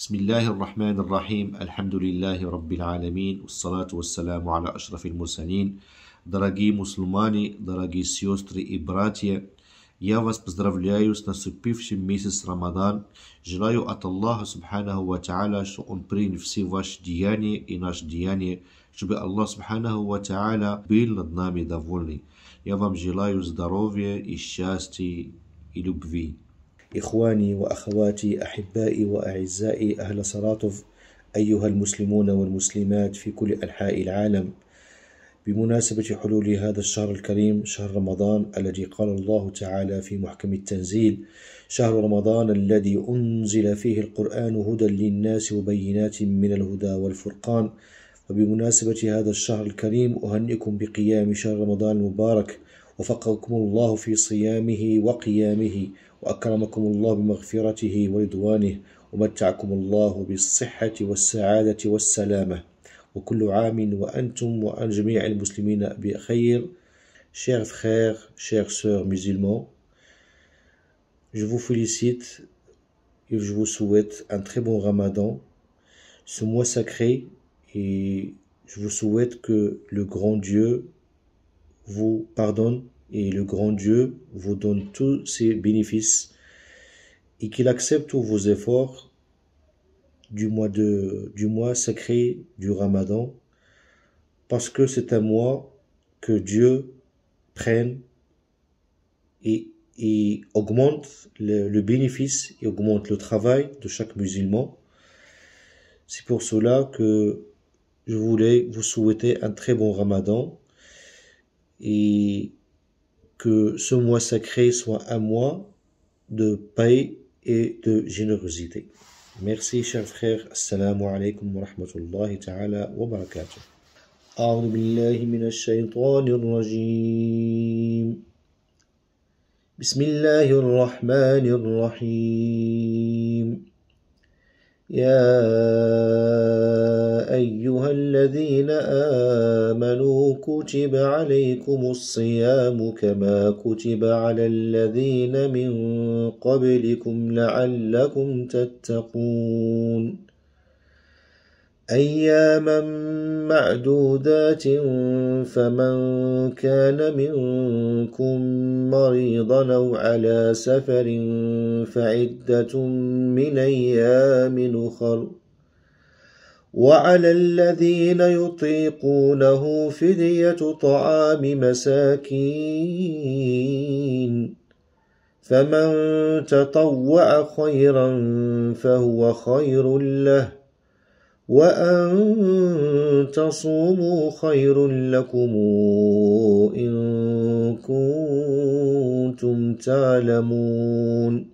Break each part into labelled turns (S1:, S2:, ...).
S1: بسم الله الرحمن الرحيم الحمد لله رب العالمين والصلاة والسلام على أشرف المرسلين Дорогие мусульмане, дорогие сестры и братья, я вас поздравляю с наступившим месяц Рамадан. Желаю от Аллаха Субханаху Ва Та'аля, что Он принял все ваши деяния и наши деяния, чтобы Аллах Субханаху Ва Та'аля был над нами довольный. Я вам желаю здоровья и счастья и любви. إخواني وأخواتي أحبائي وأعزائي أهل سراطف أيها المسلمون والمسلمات في كل أنحاء العالم بمناسبة حلول هذا الشهر الكريم شهر رمضان الذي قال الله تعالى في محكم التنزيل شهر رمضان الذي أنزل فيه القرآن هدى للناس وبينات من الهدى والفرقان وبمناسبة هذا الشهر الكريم أهنئكم بقيام شهر رمضان المبارك وفقكم الله في صيامه وقيامه وأكرمكم الله بمغفرته ورضوانه ومتعكم الله بالصحة والسعادة والسلامة وكل عام وأنتم وأن جميع المسلمين بخير شير فخير شير سور مسلمون Je vous félicite et ان vous souhaite un très bon ramadan, ce mois sacré, et je vous souhaite que le grand Dieu vous pardonne et le grand Dieu vous donne tous ses bénéfices et qu'il accepte tous vos efforts du mois, de, du mois sacré du Ramadan parce que c'est un mois que Dieu prenne et, augmente le bénéfice et augmente le travail de chaque musulman. C'est pour cela que je voulais vous souhaiter un très bon Ramadan et que ce mois sacré soit un mois de paix et de générosité. Merci chers frères. Assalamu alaikum wa rahmatullahi ta'ala wa barakatuh. أعوذ بالله من الشيطان الرجيم بسم الله الرحمن الرحيم يا أيها الذين آمنوا كتب عليكم الصيام كما كتب على الذين من قبلكم لعلكم تتقون أياما معدودات فمن كان منكم مريضا أو على سفر فعدة من أيام أخر ۖ وعلى الذين يطيقونه فدية طعام مساكين فمن تطوع خيرا فهو خير له وأن تصوموا خير لكم إن كنتم تعلمون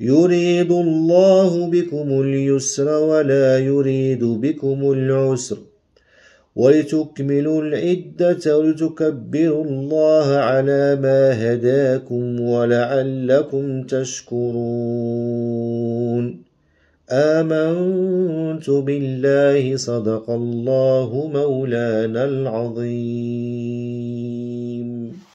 S1: يريد الله بكم اليسر ولا يريد بكم العسر ولتكملوا العدة ولتكبروا الله على ما هداكم ولعلكم تشكرون آمنت بالله صدق الله مولانا العظيم